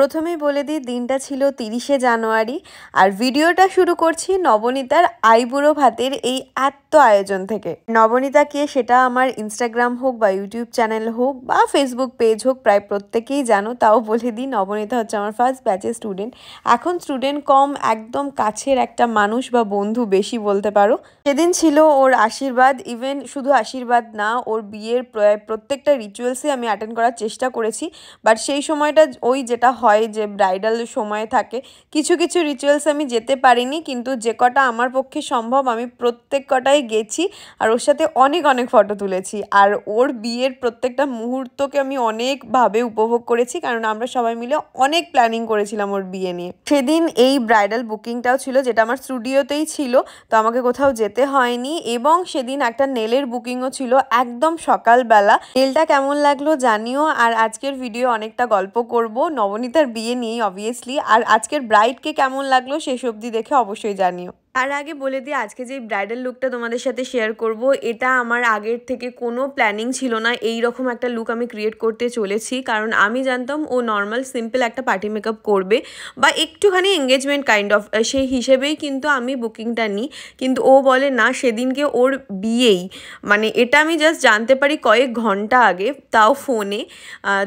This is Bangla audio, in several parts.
প্রথমেই বলে দিই দিনটা ছিল তিরিশে জানুয়ারি আর ভিডিওটা শুরু করছি নবনীতার আইবুড়ো ভাতের এই আত্ম আয়োজন থেকে নবনীতা কে সেটা আমার ইনস্টাগ্রাম হোক বা ইউটিউব চ্যানেল হোক বা ফেসবুক পেজ হোক প্রায় প্রত্যেকেই জানো তাও বলে দিই নবনীতা হচ্ছে আমার ফার্স্ট ব্যাচের স্টুডেন্ট এখন স্টুডেন্ট কম একদম কাছের একটা মানুষ বা বন্ধু বেশি বলতে পারো সেদিন ছিল ওর আশীর্বাদ ইভেন শুধু আশীর্বাদ না ওর বিয়ের প্রায় প্রত্যেকটা রিচুয়ালসে আমি অ্যাটেন্ড করার চেষ্টা করেছি বাট সেই সময়টা ওই যেটা হয় হয় যে ব্রাইডাল সময় থাকে কিছু কিছু রিচুয়ালস আমি যেতে পারিনি কিন্তু যে কটা আমার পক্ষে সম্ভব আমি প্রত্যেক কটাই গেছি আর ওর সাথে অনেক অনেক ফটো তুলেছি আর ওর বিয়ের প্রত্যেকটা মুহূর্তকে আমি অনেকভাবে উপভোগ করেছি কারণ আমরা সবাই মিলে অনেক প্ল্যানিং করেছিলাম ওর বিয়ে নিয়ে সেদিন এই ব্রাইডাল বুকিংটাও ছিল যেটা আমার স্টুডিওতেই ছিল তো আমাকে কোথাও যেতে হয়নি এবং সেদিন একটা নেলের বুকিংও ছিল একদম সকালবেলা নেলটা কেমন লাগলো জানিও আর আজকের ভিডিও অনেকটা গল্প করব নবনীতা তার বিয়ে নিয়েই অবভিয়াসলি আর আজকের ব্রাইডকে কেমন লাগলো সেসব অবধি দেখে অবশ্যই জানিও আর আগে বলে দিই আজকে যে ব্রাইডাল লুকটা তোমাদের সাথে শেয়ার করব এটা আমার আগের থেকে কোনো প্ল্যানিং ছিল না এই রকম একটা লুক আমি ক্রিয়েট করতে চলেছি কারণ আমি জানতাম ও নর্মাল সিম্পল একটা পার্টি মেকআপ করবে বা একটুখানি এঙ্গেজমেন্ট কাইন্ড অফ সেই হিসেবেই কিন্তু আমি বুকিংটা নিই কিন্তু ও বলে না সেদিনকে ওর বিয়েই মানে এটা আমি জাস্ট জানতে পারি কয়েক ঘন্টা আগে তাও ফোনে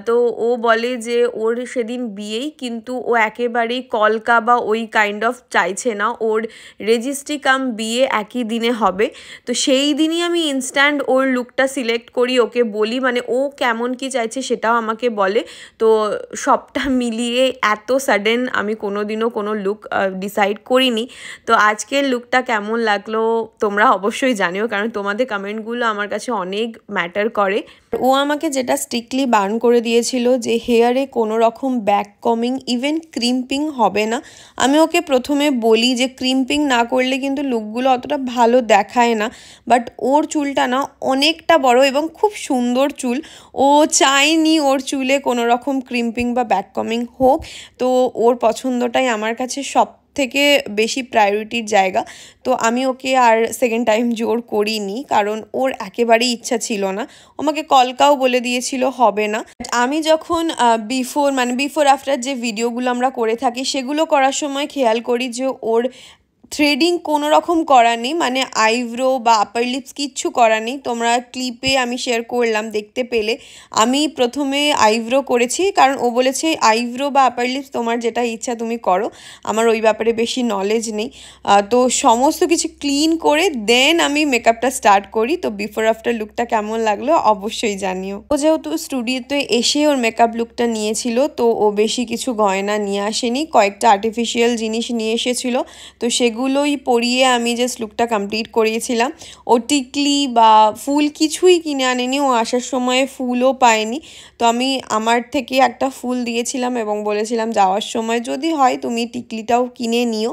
তো ও বলে যে ওর সেদিন বিয়েই কিন্তু ও একেবারেই কলকা বা ওই কাইন্ড অফ চাইছে না ওর রেজিস্ট্রি কাম বিয়ে একই দিনে হবে তো সেই দিনই আমি ইনস্ট্যান্ট ওর লুকটা সিলেক্ট করি ওকে বলি মানে ও কেমন কি চাইছে সেটাও আমাকে বলে তো সবটা মিলিয়ে এত সাডেন আমি কোনো দিনও কোনো লুক ডিসাইড করিনি তো আজকের লুকটা কেমন লাগলো তোমরা অবশ্যই জানিও কারণ তোমাদের কমেন্টগুলো আমার কাছে অনেক ম্যাটার করে ও আমাকে যেটা স্ট্রিক্টলি বার্ন করে দিয়েছিল যে হেয়ারে কোনো রকম ব্যাক কমিং ইভেন ক্রিম্পিং হবে না আমি ওকে প্রথমে বলি যে ক্রিম্পিং না করলে কিন্তু লুকগুলো অতটা ভালো দেখায় না বাট ওর চুলটা না অনেকটা বড় এবং খুব সুন্দর চুল ও চায়নি ওর চুলে কোনো রকম ক্রিম্পিং বা ব্যাক কমিং হোক তো ওর পছন্দটাই আমার কাছে সব থেকে বেশি প্রায়োরিটির জায়গা তো আমি ওকে আর সেকেন্ড টাইম জোর করিনি কারণ ওর একেবারেই ইচ্ছা ছিল না আমাকে কলকাও বলে দিয়েছিল হবে না আমি যখন বিফোর মানে বিফোর আফটার যে ভিডিওগুলো আমরা করে থাকি সেগুলো করার সময় খেয়াল করি যে ওর থ্রেডিং কোনো রকম করা নেই মানে আইব্রো বা আপার লিপস কিচ্ছু করা নেই তোমরা ক্লিপে আমি শেয়ার করলাম দেখতে পেলে আমি প্রথমে আইব্রো করেছি কারণ ও বলেছে আইব্রো বা আপার লিপস তোমার যেটা ইচ্ছা তুমি করো আমার ওই ব্যাপারে বেশি নলেজ নেই তো সমস্ত কিছু ক্লিন করে দেন আমি মেকআপটা স্টার্ট করি তো বিফোর আফটার লুকটা কেমন লাগলো অবশ্যই জানিও ও যেহেতু স্টুডিওতে এসে ওর মেকআপ লুকটা নিয়েছিল তো ও বেশি কিছু গয়না নিয়ে আসেনি কয়েকটা আর্টিফিশিয়াল জিনিস নিয়ে এসেছিল তো সেগুলো সেগুলোই পরিয়ে আমি যে স্লুকটা কমপ্লিট করিয়েছিলাম ও টিকলি বা ফুল কিছুই কিনে আনেনি ও আসার সময় ফুলও পায়নি তো আমি আমার থেকে একটা ফুল দিয়েছিলাম এবং বলেছিলাম যাওয়ার সময় যদি হয় তুমি টিকলিটাও কিনে নিও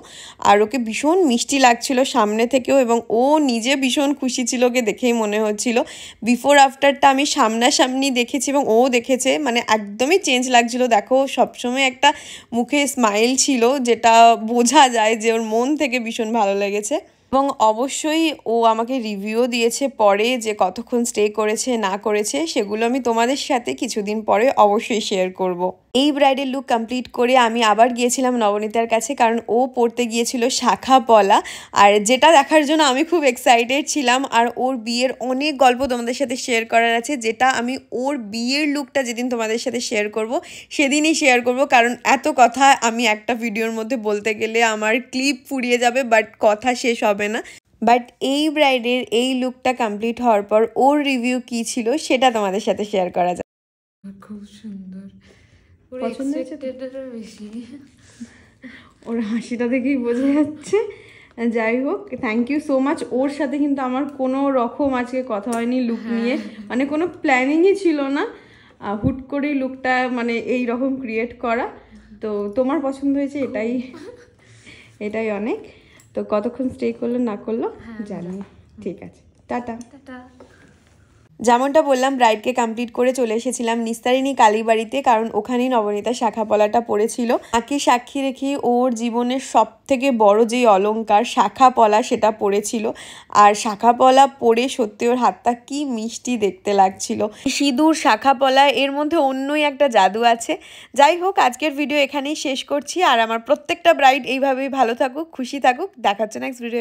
আর ওকে ভীষণ মিষ্টি লাগছিল সামনে থেকেও এবং ও নিজে ভীষণ খুশি ছিল ওকে দেখেই মনে হচ্ছিল বিফোর আফটারটা আমি সামনাসামনি দেখেছি এবং ও দেখেছে মানে একদমই চেঞ্জ লাগছিল দেখো সবসময় একটা মুখে স্মাইল ছিল যেটা বোঝা যায় যে ওর মন থেকে থেকে ভীষণ ভালো লেগেছে এবং অবশ্যই ও আমাকে রিভিউও দিয়েছে পরে যে কতক্ষণ স্টে করেছে না করেছে সেগুলো আমি তোমাদের সাথে কিছুদিন পরে অবশ্যই শেয়ার করব। এই ব্রাইডের লুক কমপ্লিট করে আমি আবার গিয়েছিলাম নবনীতার কাছে কারণ ও পড়তে গিয়েছিল শাখা পলা আর যেটা দেখার জন্য আমি খুব এক্সাইটেড ছিলাম আর ওর বিয়ের অনেক গল্প তোমাদের সাথে শেয়ার করার আছে যেটা আমি ওর বিয়ের লুকটা যেদিন তোমাদের সাথে শেয়ার করব সেদিনই শেয়ার করব কারণ এত কথা আমি একটা ভিডিওর মধ্যে বলতে গেলে আমার ক্লিপ ফুরিয়ে যাবে বাট কথা শেষ হবে হবে না বাট এই ব্রাইডের এই লুকটা কমপ্লিট হওয়ার পর ওর রিভিউ কি ছিল সেটা তোমাদের সাথে শেয়ার করা যায় খুব সুন্দর ওর হাসিটা দেখেই বোঝা যাচ্ছে যাই হোক থ্যাংক ইউ সো মাচ ওর সাথে কিন্তু আমার কোনো রকম আজকে কথা হয়নি লুক হ্যাঁ। নিয়ে মানে কোনো প্ল্যানিংই ছিল না হুট করেই লুকটা মানে এই রকম ক্রিয়েট করা তো তোমার পছন্দ হয়েছে এটাই এটাই অনেক তো কতক্ষণ স্টে করলো না করলো হ্যাঁ, জানি ঠিক আছে টাটা টাটা যেমনটা বললাম ব্রাইডকে কমপ্লিট করে চলে এসেছিলাম নিস্তারিণী কালীবাড়িতে কারণ ওখানেই নবনীতা শাখাপলাটা পড়েছিল আঁকি সাক্ষী রেখে ওর জীবনের সব থেকে বড় যে অলঙ্কার শাখাপলা সেটা পড়েছিল আর শাখাপলা পরে সত্যি ওর হাতটা কি মিষ্টি দেখতে লাগছিল সিঁদুর শাখাপলা এর মধ্যে অন্যই একটা জাদু আছে যাই হোক আজকের ভিডিও এখানেই শেষ করছি আর আমার প্রত্যেকটা ব্রাইড এইভাবেই ভালো থাকুক খুশি থাকুক দেখাচ্ছে নেক্সট ভিডিও